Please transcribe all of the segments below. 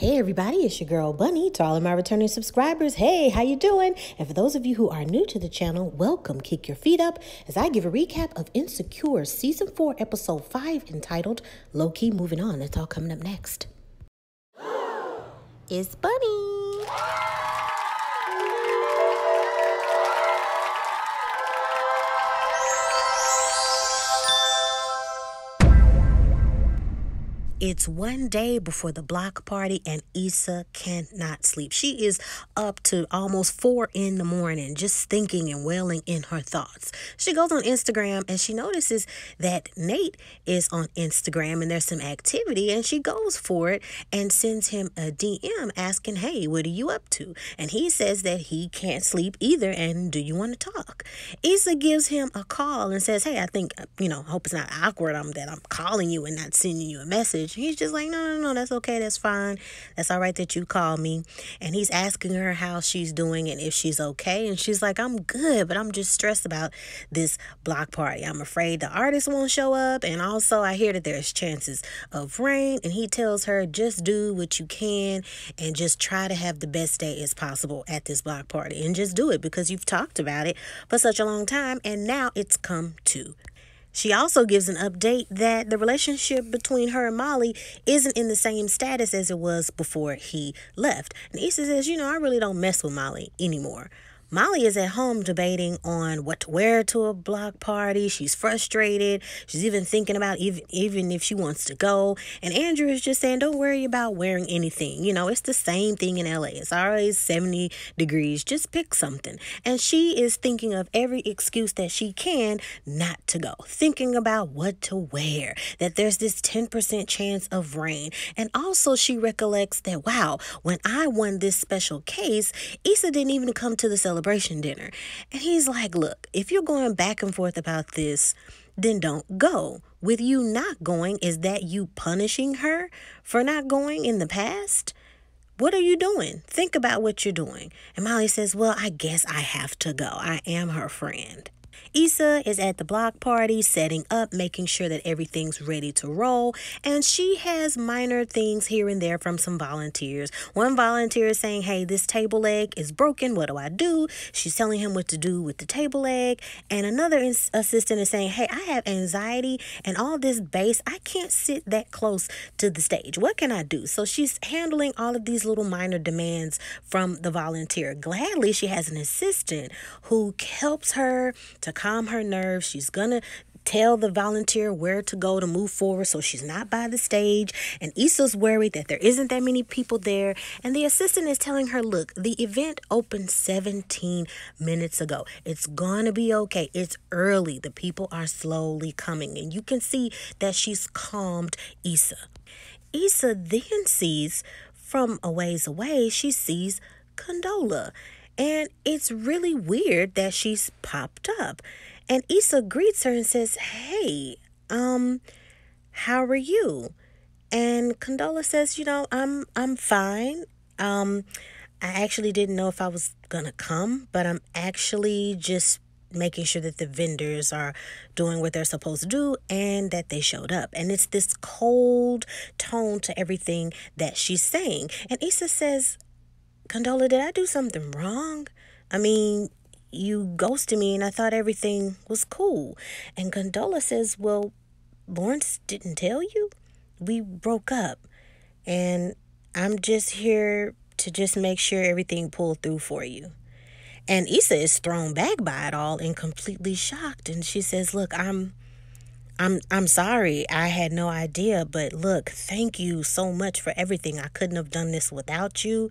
Hey everybody, it's your girl Bunny. To all of my returning subscribers, hey, how you doing? And for those of you who are new to the channel, welcome. Kick your feet up as I give a recap of Insecure Season 4, Episode 5 entitled Low Key Moving On. That's all coming up next. it's Bunny. It's one day before the block party, and Issa cannot sleep. She is up to almost four in the morning, just thinking and wailing in her thoughts. She goes on Instagram and she notices that Nate is on Instagram and there's some activity, and she goes for it and sends him a DM asking, Hey, what are you up to? And he says that he can't sleep either, and do you want to talk? Issa gives him a call and says, Hey, I think, you know, hope it's not awkward I'm, um, that I'm calling you and not sending you a message message. He's just like, no, no, no, that's okay. That's fine. That's all right that you call me. And he's asking her how she's doing and if she's okay. And she's like, I'm good, but I'm just stressed about this block party. I'm afraid the artist won't show up. And also, I hear that there's chances of rain. And he tells her, just do what you can and just try to have the best day as possible at this block party. And just do it because you've talked about it for such a long time. And now it's come to she also gives an update that the relationship between her and Molly isn't in the same status as it was before he left. And Issa says, You know, I really don't mess with Molly anymore. Molly is at home debating on what to wear to a block party. She's frustrated. She's even thinking about even even if she wants to go. And Andrew is just saying, "Don't worry about wearing anything. You know, it's the same thing in LA. It's always 70 degrees. Just pick something." And she is thinking of every excuse that she can not to go. Thinking about what to wear. That there's this 10% chance of rain. And also she recollects that, "Wow, when I won this special case, Issa didn't even come to the celebration celebration dinner. And he's like, Look, if you're going back and forth about this, then don't go. With you not going, is that you punishing her for not going in the past? What are you doing? Think about what you're doing. And Molly says, Well, I guess I have to go. I am her friend. Issa is at the block party, setting up, making sure that everything's ready to roll, and she has minor things here and there from some volunteers. One volunteer is saying, Hey, this table leg is broken. What do I do? She's telling him what to do with the table leg. And another assistant is saying, Hey, I have anxiety and all this bass. I can't sit that close to the stage. What can I do? So she's handling all of these little minor demands from the volunteer. Gladly, she has an assistant who helps her to calm her nerves. She's going to tell the volunteer where to go to move forward so she's not by the stage. And Issa's worried that there isn't that many people there. And the assistant is telling her, look, the event opened 17 minutes ago. It's going to be okay. It's early. The people are slowly coming. And you can see that she's calmed Issa. Issa then sees from a ways away, she sees Condola. And it's really weird that she's popped up. And Issa greets her and says, Hey, um, how are you? And Condola says, you know, I'm I'm fine. Um, I actually didn't know if I was gonna come, but I'm actually just making sure that the vendors are doing what they're supposed to do and that they showed up. And it's this cold tone to everything that she's saying. And Issa says, Condola, did I do something wrong? I mean, you ghosted me and I thought everything was cool. And Condola says, Well, Lawrence didn't tell you? We broke up. And I'm just here to just make sure everything pulled through for you. And Issa is thrown back by it all and completely shocked and she says, "Look, I'm I'm I'm sorry. I had no idea, but look, thank you so much for everything. I couldn't have done this without you."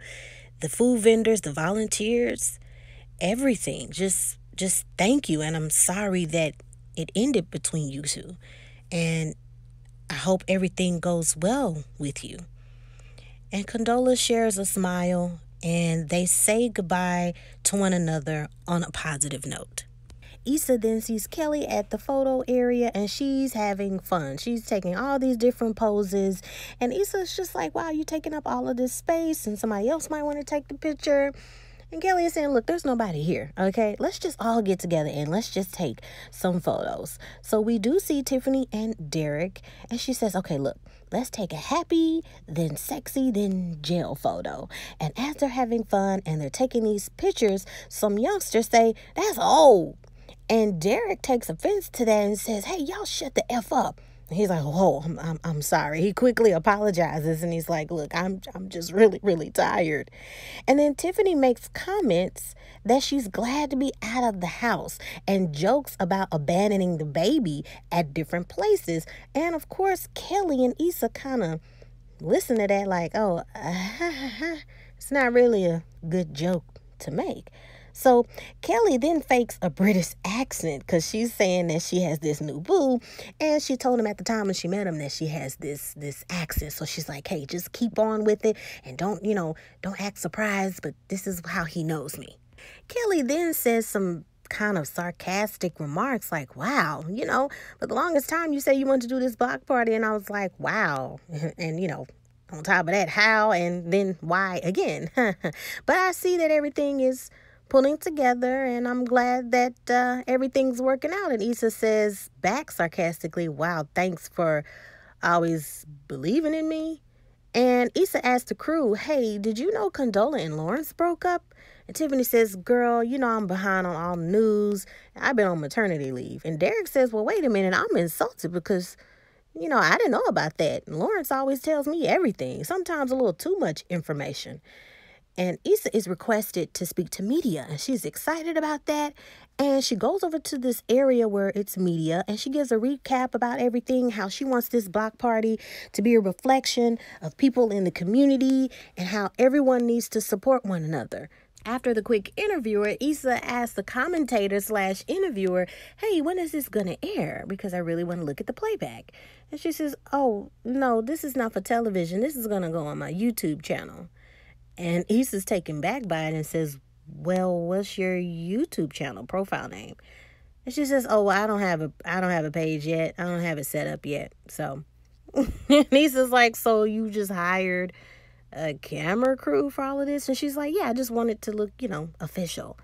the food vendors, the volunteers, everything. Just just thank you and I'm sorry that it ended between you two. And I hope everything goes well with you. And Condola shares a smile and they say goodbye to one another on a positive note. Issa then sees Kelly at the photo area and she's having fun. She's taking all these different poses. And Issa's just like, wow, you're taking up all of this space and somebody else might want to take the picture. And Kelly is saying, look, there's nobody here, okay? Let's just all get together and let's just take some photos. So we do see Tiffany and Derek, and she says, okay, look, let's take a happy, then sexy, then jail photo. And as they're having fun and they're taking these pictures, some youngsters say, that's old. And Derek takes offense to that and says, Hey, y'all shut the F up. And he's like, "Whoa, I'm, I'm, I'm sorry." He quickly apologizes and he's like, "Look, I'm I'm just really really tired." And then Tiffany makes comments that she's glad to be out of the house and jokes about abandoning the baby at different places. And of course, Kelly and Issa kind of listen to that like, "Oh, uh, it's not really a good joke to make." So Kelly then fakes a British accent because she's saying that she has this new boo, and she told him at the time when she met him that she has this this accent. So she's like, "Hey, just keep on with it, and don't you know, don't act surprised." But this is how he knows me. Kelly then says some kind of sarcastic remarks like, wow, you know, but the longest time you say you want to do this block party. And I was like, wow. and, you know, on top of that, how and then why again. but I see that everything is pulling together, and I'm glad that uh, everything's working out. And Issa says back sarcastically, Wow, thanks for always believing in me. And Issa asks the crew, Hey, did you know Condola and Lawrence broke up? And Tiffany says, Girl, you know I'm behind on all news. I've been on maternity leave. And Derek says, Well, wait a minute, I'm insulted because you know, I didn't know about that. Lawrence always tells me everything, sometimes a little too much information. And Issa is requested to speak to media, and she's excited about that. And she goes over to this area where it's media, and she gives a recap about everything how she wants this block party to be a reflection of people in the community and how everyone needs to support one another. After the quick interviewer, Issa asked the commentator slash interviewer, Hey, when is this gonna air? Because I really wanna look at the playback. And she says, Oh, no, this is not for television. This is gonna go on my YouTube channel. And Issa's taken back by it and says, Well, what's your YouTube channel profile name? And she says, Oh, well, I don't have a I don't have a page yet. I don't have it set up yet. So and Issa's like, So you just hired a camera crew for all of this? And she's like, Yeah, I just wanted to look, you know, official.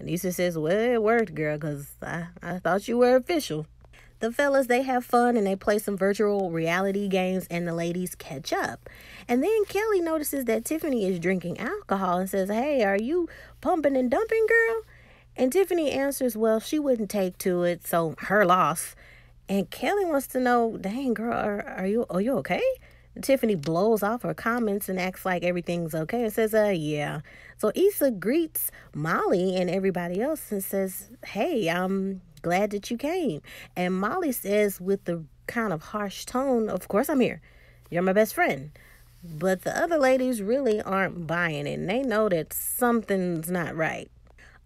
And Issa says, Well, it worked, girl, because I, I thought you were official. The fellas, they have fun and they play some virtual reality games, and the ladies catch up. And then Kelly notices that Tiffany is drinking alcohol and says, Hey, are you pumping and dumping, girl? And Tiffany answers, Well, she wouldn't take to it, so her loss. And Kelly wants to know, Dang, girl, are, are you are you okay? And Tiffany blows off her comments and acts like everything's okay and says, Uh, yeah. So Issa greets Molly and everybody else and says, Hey, I'm glad that you came. And Molly says, with the kind of harsh tone, Of course I'm here. You're my best friend. But the other ladies really aren't buying it, and they know that something's not right.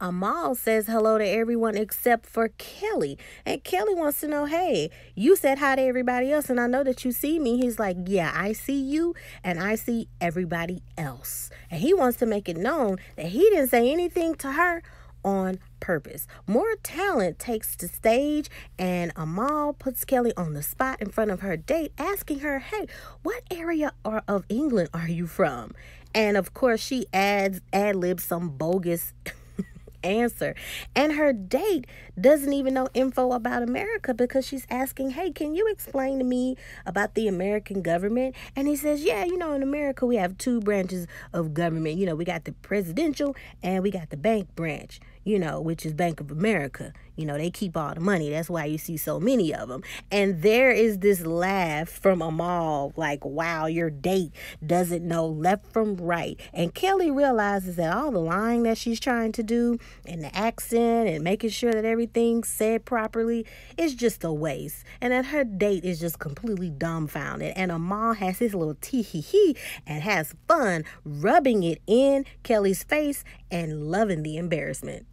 Amal says hello to everyone except for Kelly. And Kelly wants to know, hey, you said hi to everybody else, and I know that you see me. He's like, yeah, I see you, and I see everybody else. And he wants to make it known that he didn't say anything to her on purpose. More talent takes the stage, and Amal puts Kelly on the spot in front of her date, asking her, Hey, what area are, of England are you from? And of course, she adds ad libs some bogus answer. And her date doesn't even know info about America because she's asking, Hey, can you explain to me about the American government? And he says, Yeah, you know, in America, we have two branches of government. You know, we got the presidential and we got the bank branch you know, which is Bank of America. You know, they keep all the money. That's why you see so many of them. And there is this laugh from Amal, like, wow, your date doesn't know left from right. And Kelly realizes that all the lying that she's trying to do and the accent and making sure that everything's said properly is just a waste. And that her date is just completely dumbfounded. And Amal has his little tee hee hee and has fun rubbing it in Kelly's face and loving the embarrassment.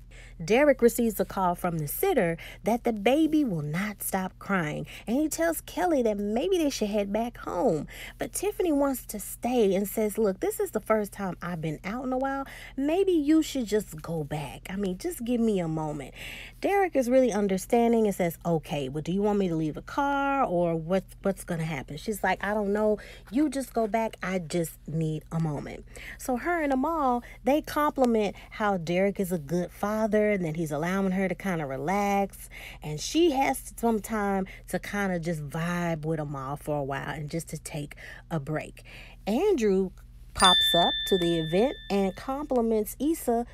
Derek receives a call from the sitter that the baby will not stop crying, and he tells Kelly that maybe they should head back home. But Tiffany wants to stay and says, Look, this is the first time I've been out in a while. Maybe you should just go back. I mean, just give me a moment. Derek is really understanding and says, Okay, well, do you want me to leave a car or what's what's going to happen? She's like, I don't know. You just go back. I just need a moment. So her and Amal, they compliment how Derek is a good father and then he's allowing her to kind of relax and she has some time to kind of just vibe with them all for a while and just to take a break andrew pops up to the event and compliments Issa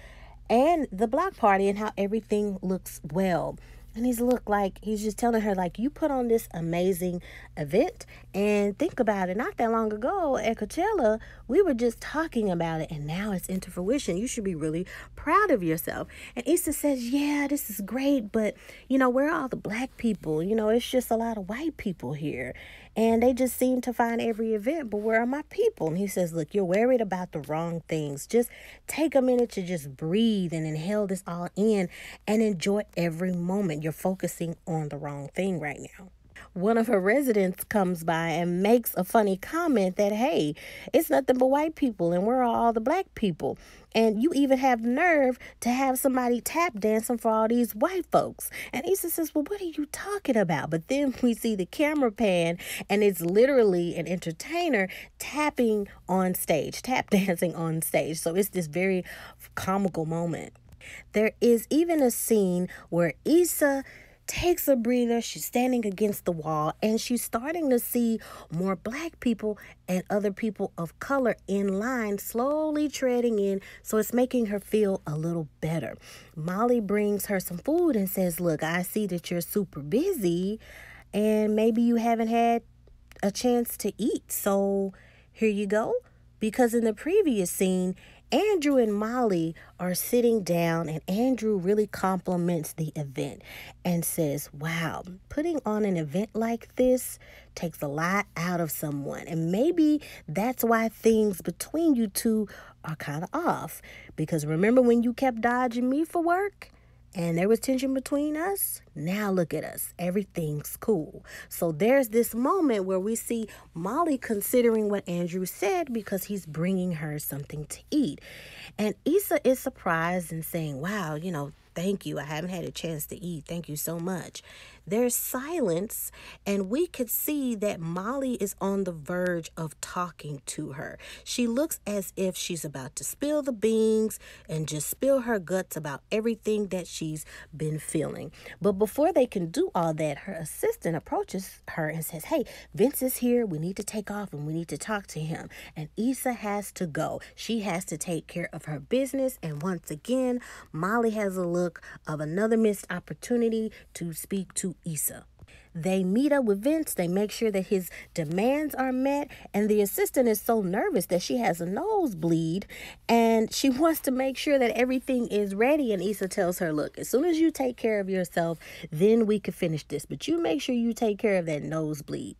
and the block party and how everything looks well and he's look like he's just telling her like you put on this amazing event and think about it not that long ago at coachella we were just talking about it and now it's into fruition you should be really proud of yourself and Issa says yeah this is great but you know where are all the black people you know it's just a lot of white people here and they just seem to find every event. But where are my people? And he says, Look, you're worried about the wrong things. Just take a minute to just breathe and inhale this all in and enjoy every moment. You're focusing on the wrong thing right now one of her residents comes by and makes a funny comment that, hey, it's nothing but white people and we're all the black people. And you even have nerve to have somebody tap dancing for all these white folks. And Issa says, well, what are you talking about? But then we see the camera pan and it's literally an entertainer tapping on stage, tap dancing on stage. So it's this very comical moment. There is even a scene where Issa takes a breather. She's standing against the wall and she's starting to see more black people and other people of color in line, slowly treading in. So it's making her feel a little better. Molly brings her some food and says, Look, I see that you're super busy and maybe you haven't had a chance to eat. So here you go. Because in the previous scene, Andrew and Molly are sitting down, and Andrew really compliments the event and says, Wow, putting on an event like this takes a lot out of someone. And maybe that's why things between you two are kind of off. Because remember when you kept dodging me for work? and there was tension between us. Now look at us. Everything's cool. So there's this moment where we see Molly considering what Andrew said because he's bringing her something to eat. And Issa is surprised and saying, Wow, you know, thank you. I haven't had a chance to eat. Thank you so much. There's silence, and we could see that Molly is on the verge of talking to her. She looks as if she's about to spill the beans and just spill her guts about everything that she's been feeling. But before they can do all that, her assistant approaches her and says, Hey, Vince is here. We need to take off and we need to talk to him. And Issa has to go. She has to take care of her business. And once again, Molly has a look of another missed opportunity to speak to Isa. Issa. They meet up with Vince, they make sure that his demands are met, and the assistant is so nervous that she has a nosebleed and she wants to make sure that everything is ready. And Issa tells her, Look, as soon as you take care of yourself, then we can finish this, but you make sure you take care of that nosebleed.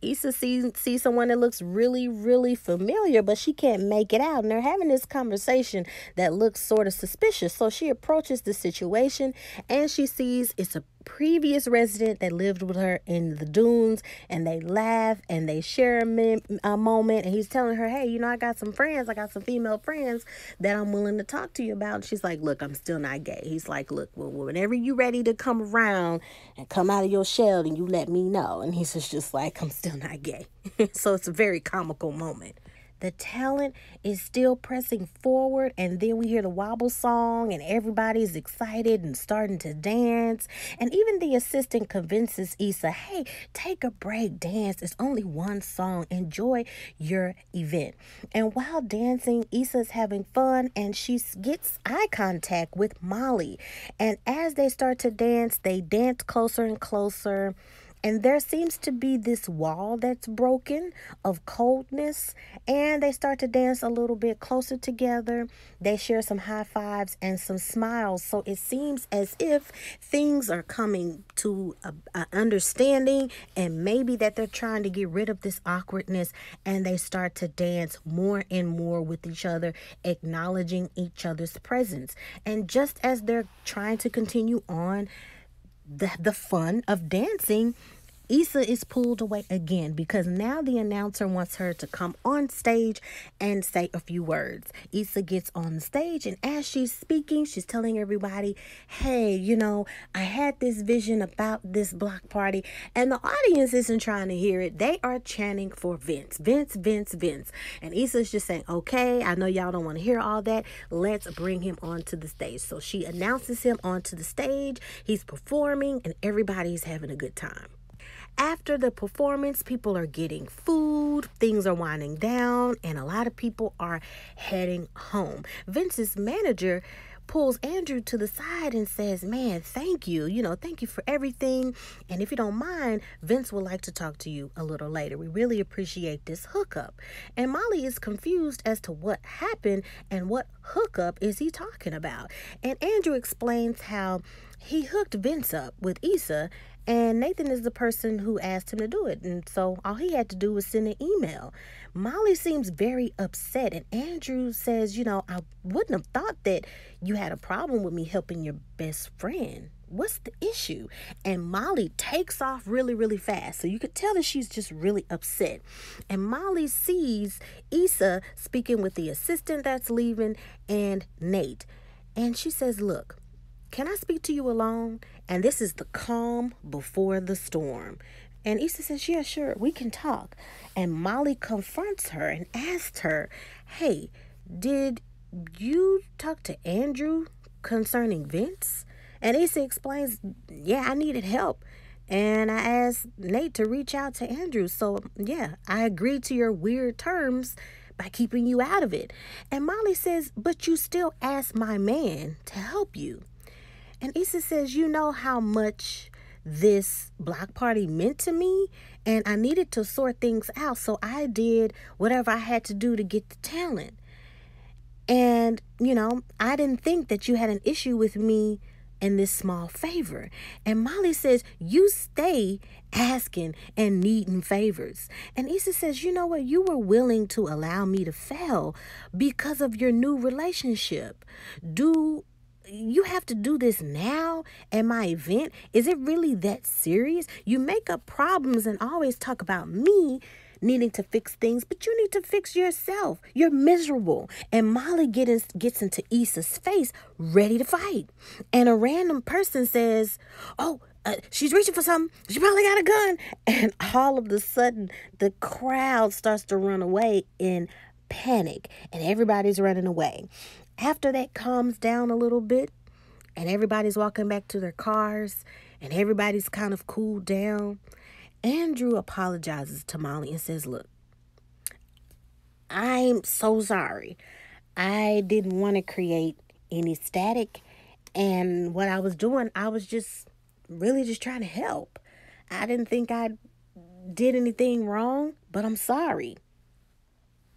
Issa sees sees someone that looks really, really familiar, but she can't make it out. And they're having this conversation that looks sort of suspicious. So she approaches the situation and she sees it's a previous resident that lived with her in the dunes and they laugh and they share a, minute, a, moment and he's telling her hey you know i got some friends i got some female friends that i'm willing to talk to you about and she's like look i'm still not gay he's like look well, whenever you ready to come around and come out of your shell and you let me know and he's just like i'm still not gay so it's a very comical moment the talent is still pressing forward, and then we hear the wobble song, and everybody's excited and starting to dance. And even the assistant convinces Issa, hey, take a break, dance. It's only one song. Enjoy your event. And while dancing, Issa's having fun, and she gets eye contact with Molly. And as they start to dance, they dance closer and closer. And there seems to be this wall that's broken of coldness. And they start to dance a little bit closer together. They share some high fives and some smiles. So it seems as if things are coming to an understanding. And maybe that they're trying to get rid of this awkwardness. And they start to dance more and more with each other, acknowledging each other's presence. And just as they're trying to continue on, the, the fun of dancing Issa is pulled away again because now the announcer wants her to come on stage and say a few words. Issa gets on stage, and as she's speaking, she's telling everybody, Hey, you know, I had this vision about this block party, and the audience isn't trying to hear it. They are chanting for Vince, Vince, Vince, Vince. And Issa's just saying, Okay, I know y'all don't want to hear all that. Let's bring him onto the stage. So she announces him onto the stage. He's performing, and everybody's having a good time after the performance, people are getting food, things are winding down, and a lot of people are heading home. Vince's manager pulls Andrew to the side and says, Man, thank you. You know, thank you for everything. And if you don't mind, Vince would like to talk to you a little later. We really appreciate this hookup. And Molly is confused as to what happened and what hookup is he talking about. And Andrew explains how he hooked Vince up with Issa and Nathan is the person who asked him to do it. And so all he had to do was send an email. Molly seems very upset. And Andrew says, You know, I wouldn't have thought that you had a problem with me helping your best friend. What's the issue? And Molly takes off really, really fast. So you could tell that she's just really upset. And Molly sees Issa speaking with the assistant that's leaving and Nate. And she says, Look, can I speak to you alone? And this is the calm before the storm. And Issa says, Yeah, sure, we can talk. And Molly confronts her and asks her, Hey, did you talk to Andrew concerning Vince? And Issa explains, Yeah, I needed help. And I asked Nate to reach out to Andrew. So, yeah, I agreed to your weird terms by keeping you out of it. And Molly says, But you still asked my man to help you. And Issa says, You know how much this block party meant to me, and I needed to sort things out. So I did whatever I had to do to get the talent. And, you know, I didn't think that you had an issue with me in this small favor. And Molly says, You stay asking and needing favors. And Issa says, You know what? You were willing to allow me to fail because of your new relationship. Do you have to do this now at my event? Is it really that serious? You make up problems and always talk about me needing to fix things, but you need to fix yourself. You're miserable. And Molly get in, gets into Issa's face, ready to fight. And a random person says, Oh, uh, she's reaching for something. She probably got a gun. And all of a sudden, the crowd starts to run away in panic and everybody's running away after that calms down a little bit and everybody's walking back to their cars and everybody's kind of cooled down, Andrew apologizes to Molly and says, Look, I'm so sorry. I didn't want to create any static. And what I was doing, I was just really just trying to help. I didn't think I did anything wrong, but I'm sorry.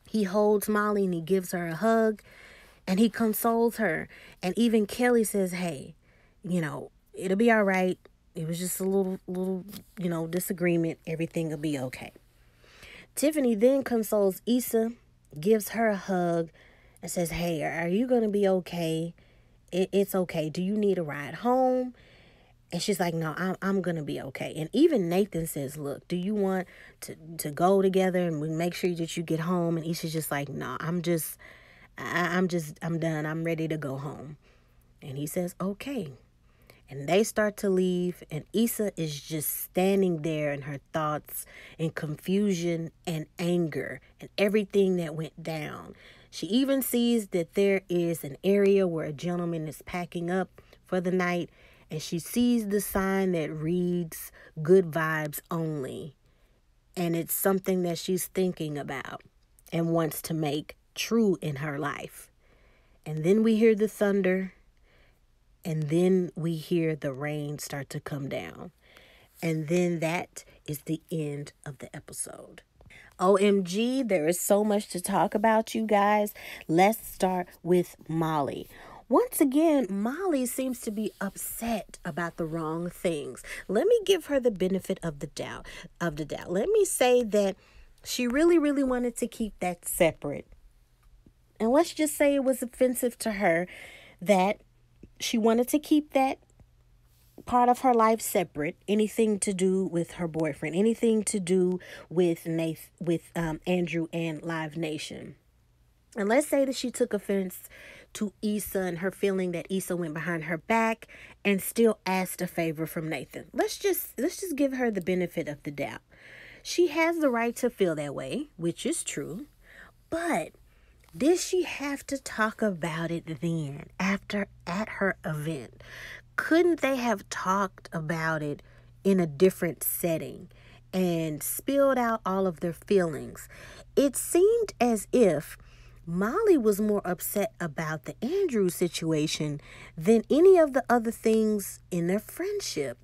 He holds Molly and he gives her a hug and he consoles her. And even Kelly says, "Hey, you know, it'll be all right. It was just a little little, you know, disagreement. Everything'll be okay." Tiffany then consoles Issa, gives her a hug, and says, "Hey, are you going to be okay? It, it's okay. Do you need a ride home?" And she's like, "No, I'm I'm gonna be okay." And even Nathan says, "Look, do you want to to go together and we make sure that you get home?" And Issa's just like, "No, I'm just, I, I'm just, I'm done. I'm ready to go home. And he says, okay. And they start to leave, and Issa is just standing there in her thoughts and confusion and anger and everything that went down. She even sees that there is an area where a gentleman is packing up for the night, and she sees the sign that reads Good Vibes Only. And it's something that she's thinking about and wants to make true in her life. And then we hear the thunder, and then we hear the rain start to come down. And then that is the end of the episode. OMG, there is so much to talk about, you guys. Let's start with Molly. Once again, Molly seems to be upset about the wrong things. Let me give her the benefit of the doubt of the doubt. Let me say that she really really wanted to keep that separate and let's just say it was offensive to her that she wanted to keep that part of her life separate anything to do with her boyfriend anything to do with Nath- with um, andrew and live nation and let's say that she took offense to Issa and her feeling that Issa went behind her back and still asked a favor from Nathan. Let's just let's just give her the benefit of the doubt. She has the right to feel that way, which is true, but did she have to talk about it then after at her event? Couldn't they have talked about it in a different setting and spilled out all of their feelings? It seemed as if Molly was more upset about the Andrew situation than any of the other things in their friendship.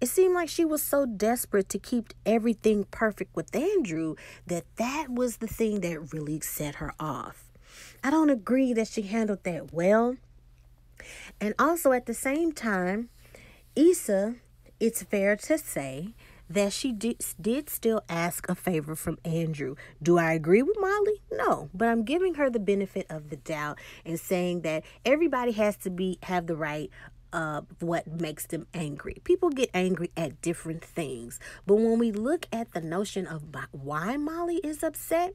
It seemed like she was so desperate to keep everything perfect with Andrew that that was the thing that really set her off. I don't agree that she handled that well. And also at the same time, Issa, it's fair to say that she did, did still ask a favor from Andrew. Do I agree with Molly? No, but I'm giving her the benefit of the doubt and saying that everybody has to be have the right of what makes them angry. People get angry at different things. But when we look at the notion of why Molly is upset,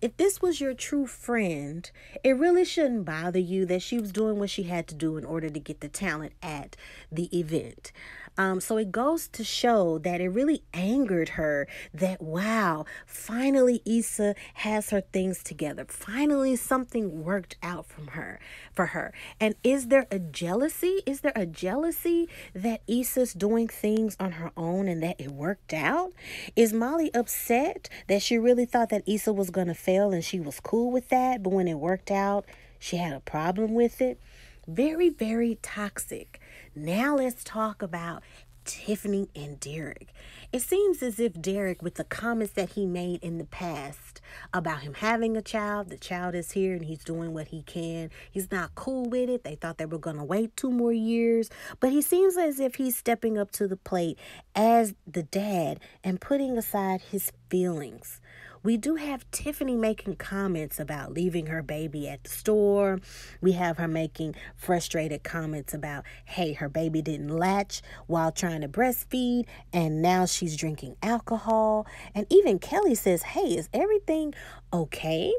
if this was your true friend, it really shouldn't bother you that she was doing what she had to do in order to get the talent at the event. Um, so it goes to show that it really angered her that, wow, finally Issa has her things together. Finally, something worked out from her for her. And is there a jealousy? Is there a jealousy that Issa's doing things on her own and that it worked out? Is Molly upset that she really thought that Issa was going to fail and she was cool with that, but when it worked out, she had a problem with it? Very, very toxic. Now let's talk about Tiffany and Derek. It seems as if Derek, with the comments that he made in the past about him having a child, the child is here and he's doing what he can. He's not cool with it. They thought they were going to wait two more years, but he seems as if he's stepping up to the plate as the dad and putting aside his feelings. We do have Tiffany making comments about leaving her baby at the store. We have her making frustrated comments about, hey, her baby didn't latch while trying to breastfeed, and now she's drinking alcohol. And even Kelly says, hey, is everything okay?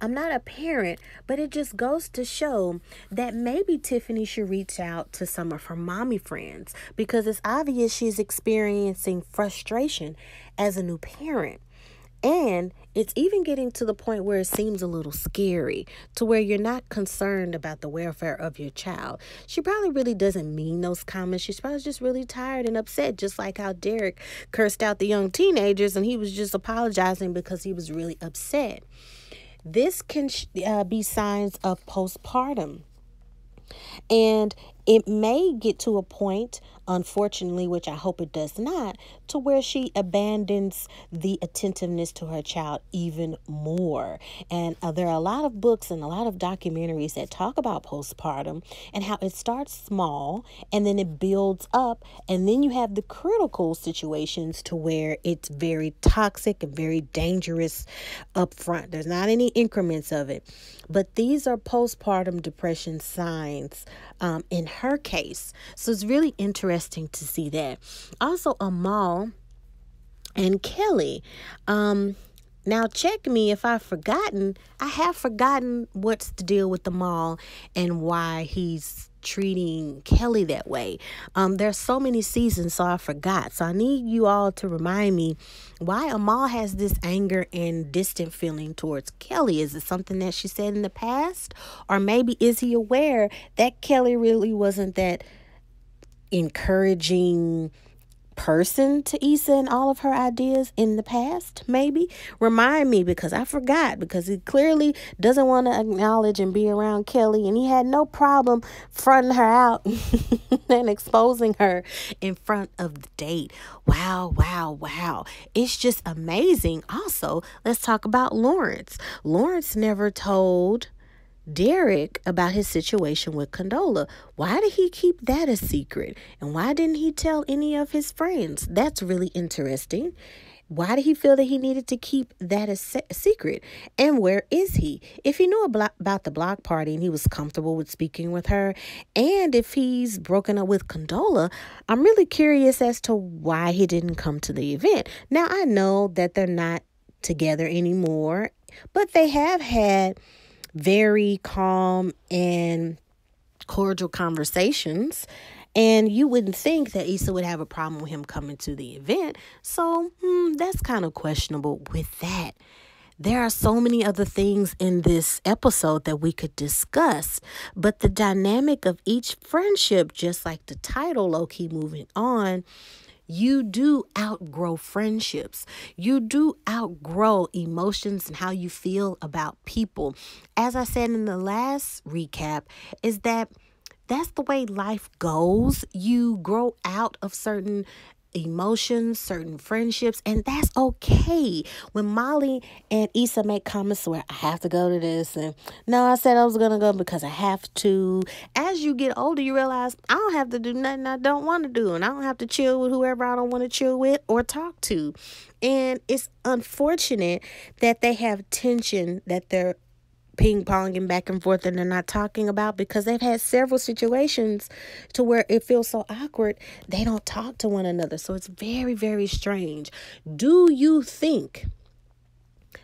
I'm not a parent, but it just goes to show that maybe Tiffany should reach out to some of her mommy friends because it's obvious she's experiencing frustration as a new parent. And it's even getting to the point where it seems a little scary, to where you're not concerned about the welfare of your child. She probably really doesn't mean those comments. She's probably just really tired and upset, just like how Derek cursed out the young teenagers and he was just apologizing because he was really upset. This can uh, be signs of postpartum. And it may get to a point, unfortunately, which I hope it does not, to where she abandons the attentiveness to her child even more. And uh, there are a lot of books and a lot of documentaries that talk about postpartum and how it starts small and then it builds up. And then you have the critical situations to where it's very toxic and very dangerous up front. There's not any increments of it. But these are postpartum depression signs um, in her case. So it's really interesting to see that. Also, Amal and Kelly. Um, now, check me if I've forgotten. I have forgotten what's the deal with the mall and why he's treating Kelly that way. Um, there's so many seasons, so I forgot. So I need you all to remind me why Amal has this anger and distant feeling towards Kelly. Is it something that she said in the past? Or maybe is he aware that Kelly really wasn't that encouraging? person to Issa and all of her ideas in the past, maybe. Remind me because I forgot because he clearly doesn't want to acknowledge and be around Kelly and he had no problem fronting her out and exposing her in front of the date. Wow, wow, wow. It's just amazing. Also, let's talk about Lawrence. Lawrence never told Derek about his situation with Condola. Why did he keep that a secret? And why didn't he tell any of his friends? That's really interesting. Why did he feel that he needed to keep that a, se- a secret? And where is he? If he knew about the block party and he was comfortable with speaking with her, and if he's broken up with Condola, I'm really curious as to why he didn't come to the event. Now, I know that they're not together anymore, but they have had very calm and cordial conversations. And you wouldn't think that Issa would have a problem with him coming to the event. So hmm, that's kind of questionable with that. There are so many other things in this episode that we could discuss, but the dynamic of each friendship, just like the title Loki moving on, you do outgrow friendships. You do outgrow emotions and how you feel about people. As I said in the last recap, is that that's the way life goes. You grow out of certain emotions, certain friendships, and that's okay. When Molly and Issa make comments where I have to go to this, and no, I said I was gonna go because I have to. As you get older, you realize I don't have to do nothing I don't want to do, and I don't have to chill with whoever I don't want to chill with or talk to. And it's unfortunate that they have tension that they're ping ponging back and forth and they're not talking about because they've had several situations to where it feels so awkward they don't talk to one another. So it's very, very strange. Do you think?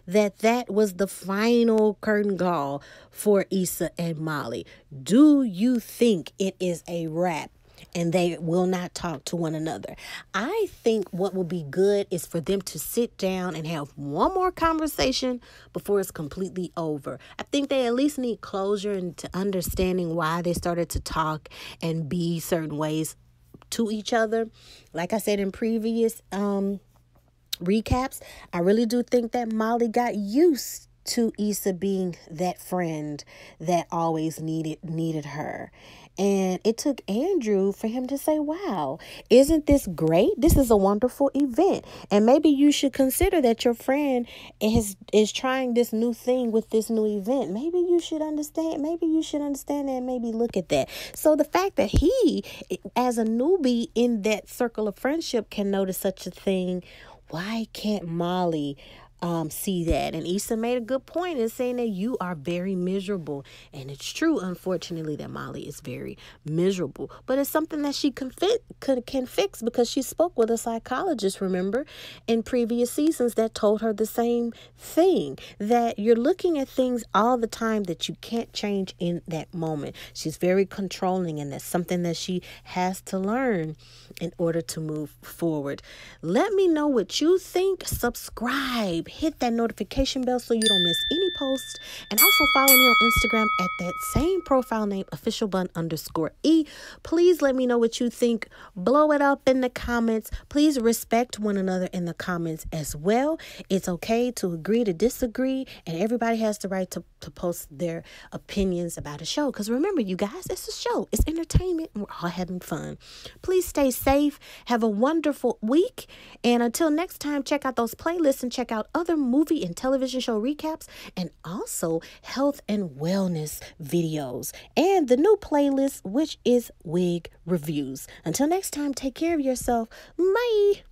that that was the final curtain call for Issa and Molly. Do you think it is a wrap? and they will not talk to one another. I think what will be good is for them to sit down and have one more conversation before it's completely over. I think they at least need closure and to understanding why they started to talk and be certain ways to each other. Like I said in previous um recaps, I really do think that Molly got used to Issa being that friend that always needed needed her and it took Andrew for him to say, Wow, isn't this great? This is a wonderful event. And maybe you should consider that your friend is is trying this new thing with this new event. Maybe you should understand, maybe you should understand that, maybe look at that. So the fact that he as a newbie in that circle of friendship can notice such a thing why can't Molly um, see that. And Issa made a good point in saying that you are very miserable. And it's true, unfortunately, that Molly is very miserable. But it's something that she can, fit, can, can fix because she spoke with a psychologist, remember, in previous seasons that told her the same thing that you're looking at things all the time that you can't change in that moment. She's very controlling, and that's something that she has to learn in order to move forward. Let me know what you think. Subscribe hit that notification bell so you don't miss any post. And also follow me on Instagram at that same profile name, official bun underscore E. Please let me know what you think. Blow it up in the comments. Please respect one another in the comments as well. It's okay to agree to disagree, and everybody has the right to, to post their opinions about a show. Because remember, you guys, it's a show, it's entertainment, and we're all having fun. Please stay safe. Have a wonderful week. And until next time, check out those playlists and check out other other movie and television show recaps, and also health and wellness videos, and the new playlist, which is wig reviews. Until next time, take care of yourself. Bye.